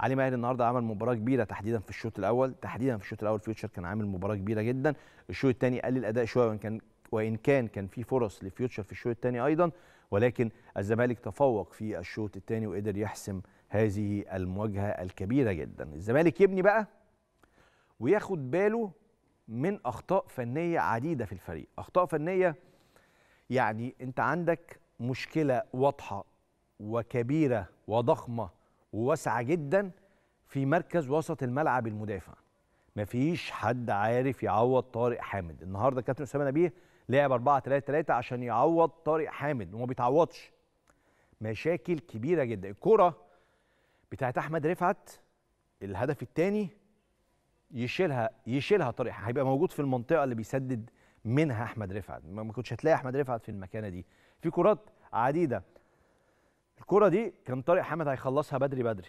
علي ماهر النهارده عمل مباراه كبيره تحديدا في الشوط الاول تحديدا في الشوط الاول فيوتشر كان عامل مباراه كبيره جدا الشوط الثاني قلل الاداء شويه وان كان وان كان كان في فرص لفيوتشر في الشوط الثاني ايضا ولكن الزمالك تفوق في الشوط الثاني وقدر يحسم هذه المواجهه الكبيره جدا الزمالك يبني بقى وياخد باله من اخطاء فنيه عديده في الفريق اخطاء فنيه يعني انت عندك مشكله واضحه وكبيره وضخمه وواسعه جدا في مركز وسط الملعب المدافع مفيش حد عارف يعوض طارق حامد النهارده كابتن اسامه نبيه لعب 4 3 3 عشان يعوض طارق حامد وما بيتعوضش مشاكل كبيره جدا الكره بتاعت احمد رفعت الهدف الثاني يشيلها يشيلها طارق هيبقى موجود في المنطقه اللي بيسدد منها احمد رفعت ما كنتش هتلاقي احمد رفعت في المكانه دي في كرات عديده الكرة دي كان طارق حامد هيخلصها بدري بدري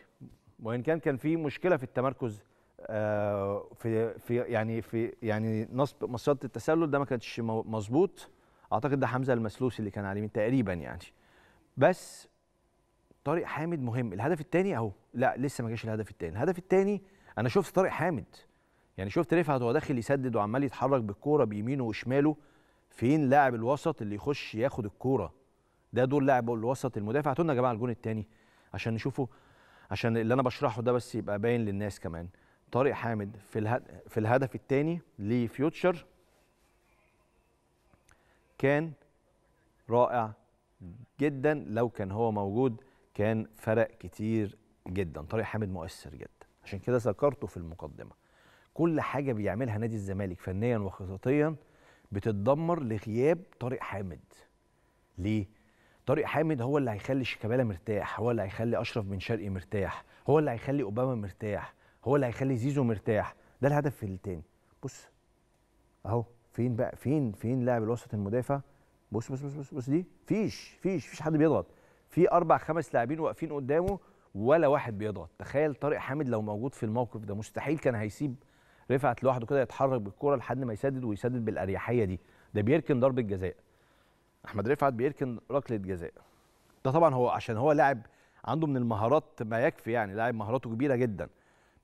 وان كان كان في مشكله في التمركز آه، في في يعني في يعني نصب مصيده التسلل ده ما كانتش مظبوط اعتقد ده حمزه المسلوسي اللي كان عليه من تقريبا يعني بس طارق حامد مهم الهدف الثاني اهو لا لسه ما جاش الهدف الثاني الهدف الثاني انا شفت طارق حامد يعني شفت رفعت وهو داخل يسدد وعمال يتحرك بالكوره بيمينه وشماله فين لاعب الوسط اللي يخش ياخد الكوره ده دور لاعب الوسط المدافع هاتوا لنا يا جماعه الجون الثاني عشان نشوفه عشان اللي انا بشرحه ده بس يبقى باين للناس كمان طارق حامد في في الهدف الثاني لفيوتشر كان رائع جدا لو كان هو موجود كان فرق كتير جدا طارق حامد مؤثر جدا عشان كده ذكرته في المقدمه كل حاجه بيعملها نادي الزمالك فنيا وخططيا بتتدمر لغياب طارق حامد ليه طارق حامد هو اللي هيخلي شيكابالا مرتاح هو اللي هيخلي اشرف بن شرقي مرتاح هو اللي هيخلي اوباما مرتاح هو اللي هيخلي زيزو مرتاح ده الهدف التاني بص اهو فين بقى فين فين لاعب الوسط المدافع بص بص بص بص, بص دي فيش فيش فيش حد بيضغط في اربع خمس لاعبين واقفين قدامه ولا واحد بيضغط تخيل طارق حامد لو موجود في الموقف ده مستحيل كان هيسيب رفعت لوحده كده يتحرك بالكره لحد ما يسدد ويسدد بالاريحيه دي ده بيركن ضربه جزاء احمد رفعت بيركن ركله جزاء ده طبعا هو عشان هو لاعب عنده من المهارات ما يكفي يعني لاعب مهاراته كبيره جدا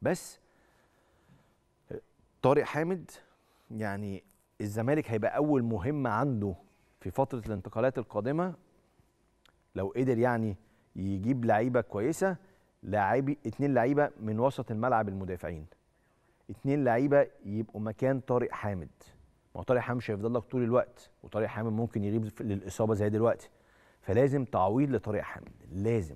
بس طارق حامد يعني الزمالك هيبقى اول مهمه عنده في فتره الانتقالات القادمه لو قدر يعني يجيب لعيبه كويسه لاعبي اتنين لعيبه من وسط الملعب المدافعين اتنين لعيبه يبقوا مكان طارق حامد ما هو طارق حامد مش هيفضل لك طول الوقت وطارق حامد ممكن يغيب للاصابه زي دلوقتي فلازم تعويض لطارق حامد لازم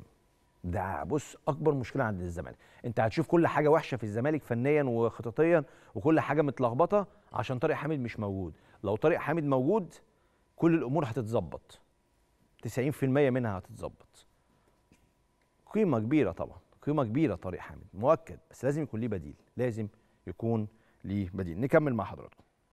ده بص اكبر مشكله عند الزمالك انت هتشوف كل حاجه وحشه في الزمالك فنيا وخططيا وكل حاجه متلخبطه عشان طارق حامد مش موجود لو طارق حامد موجود كل الامور هتتظبط 90% منها هتتظبط قيمه كبيره طبعا قيمه كبيره طارق حامد مؤكد بس لازم يكون ليه بديل لازم يكون ليه بديل نكمل مع حضراتكم